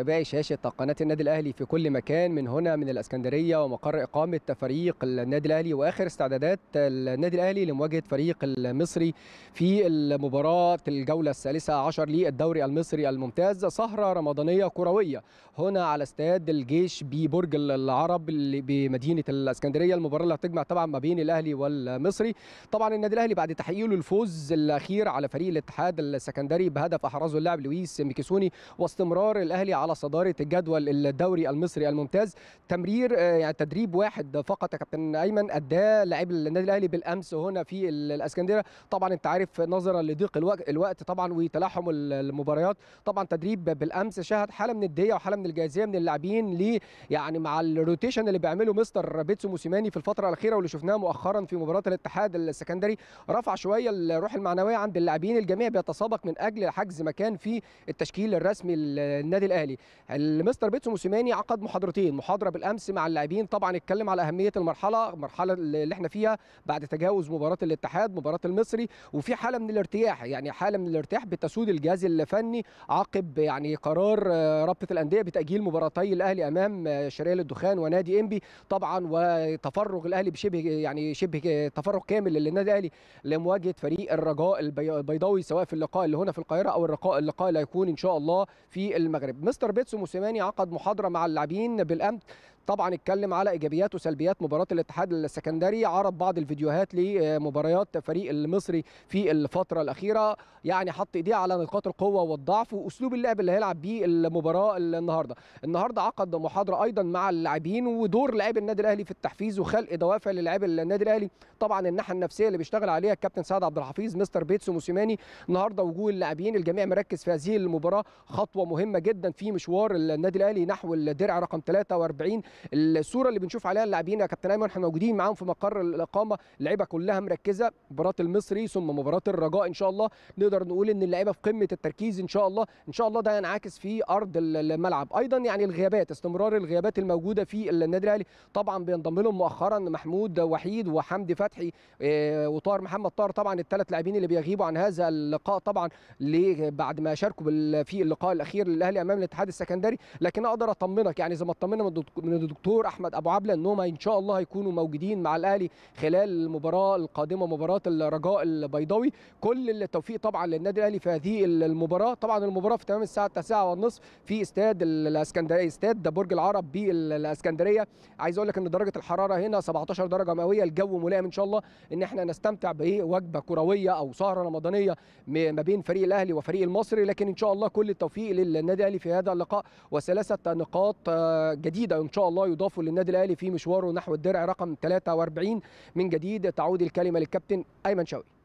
متابعي شاشة قناة النادي الأهلي في كل مكان من هنا من الأسكندرية ومقر إقامة فريق النادي الأهلي وآخر استعدادات النادي الأهلي لمواجهة فريق المصري في المباراة الجولة الثالثة عشر للدوري المصري الممتاز سهرة رمضانية كروية هنا على استاد الجيش ببرج العرب بمدينة الأسكندرية المباراة اللي هتجمع طبعا ما بين الأهلي والمصري طبعا النادي الأهلي بعد تحقيقه الفوز الأخير على فريق الاتحاد السكندري بهدف أحرزه اللاعب لويس ميكيسوني واستمرار الأهلي على على صداره الجدول الدوري المصري الممتاز تمرير آه، يعني تدريب واحد فقط يا كابتن ايمن اداه لاعب النادي الاهلي بالامس هنا في الاسكندريه طبعا انت عارف نظرا لضيق الوقت طبعا وتلاحم المباريات طبعا تدريب بالامس شهد حاله من الديه وحاله من الجاهزيه من اللاعبين ل يعني مع الروتيشن اللي بيعمله مستر بيتسو موسيماني في الفتره الاخيره واللي شفناه مؤخرا في مباراه الاتحاد السكندري رفع شويه الروح المعنويه عند اللاعبين الجميع بيتسابق من اجل حجز مكان في التشكيل الرسمي للنادي الاهلي المستر بيتسو موسيماني عقد محاضرتين محاضره بالامس مع اللاعبين طبعا اتكلم على اهميه المرحله المرحله اللي احنا فيها بعد تجاوز مباراه الاتحاد مباراه المصري وفي حاله من الارتياح يعني حاله من الارتياح بتسود الجهاز الفني عقب يعني قرار آه، رابطه الانديه بتاجيل مباراتي الاهلي امام آه، شرقيه الدخان ونادي انبي طبعا وتفرغ الاهلي بشبه يعني شبه تفرغ كامل للنادي الاهلي لمواجهه فريق الرجاء البيضاوي سواء في اللقاء اللي هنا في القاهره او اللقاء اللقاء اللي هيكون ان شاء الله في المغرب مستر بيتسو موسيماني عقد محاضره مع اللاعبين بالامس طبعا اتكلم على ايجابيات وسلبيات مباراه الاتحاد السكندري عرض بعض الفيديوهات لمباريات فريق المصري في الفتره الاخيره يعني حط ايديه على نقاط القوه والضعف واسلوب اللعب اللي هيلعب بيه المباراه النهارده النهارده عقد محاضره ايضا مع اللاعبين ودور لاعب النادي الاهلي في التحفيز وخلق دوافع للاعب النادي الاهلي طبعا الناحيه النفسيه اللي بيشتغل عليها الكابتن سعد عبد الحفيظ مستر بيتس وموسيماني النهارده وجوه اللاعبين الجميع مركز في هذه المباراه خطوه مهمه جدا في مشوار النادي الاهلي نحو الدرع رقم 43 الصوره اللي بنشوف عليها اللاعبين يا كابتن ايمن احنا موجودين معاهم في مقر الاقامه اللعيبه كلها مركزه مباراه المصري ثم مباراه الرجاء ان شاء الله نقدر نقول ان اللعيبه في قمه التركيز ان شاء الله ان شاء الله ده هينعكس في ارض الملعب ايضا يعني الغيابات استمرار الغيابات الموجوده في النادي الاهلي طبعا بينضم لهم مؤخرا محمود وحيد وحمدي فتحي آه، وطاهر محمد طاهر طبعا الثلاث لاعبين اللي بيغيبوا عن هذا اللقاء طبعا بعد ما شاركوا في اللقاء الاخير للاهلي امام الاتحاد السكندري لكن اقدر اطمنك يعني زي ما اطمنا من الدكتور احمد ابو عبله ان هم ان شاء الله هيكونوا موجودين مع الاهلي خلال المباراه القادمه مباراه الرجاء البيضاوي كل التوفيق طبعا للنادي الاهلي في هذه المباراه طبعا المباراه في تمام الساعه 9 ونصف في استاد الاسكندريه استاد برج العرب بالاسكندريه عايز اقول لك ان درجه الحراره هنا 17 درجه مئويه الجو ملائم ان شاء الله ان احنا نستمتع بايه وجبه كرويه او سهره رمضانيه ما بين فريق الاهلي وفريق المصري لكن ان شاء الله كل التوفيق للنادي الاهلي في هذا اللقاء وثلاثه نقاط آه، جديده ان شاء الله يضاف للنادي الاهلي في مشواره نحو الدرع رقم 43 من جديد تعود الكلمه للكابتن ايمن شوقي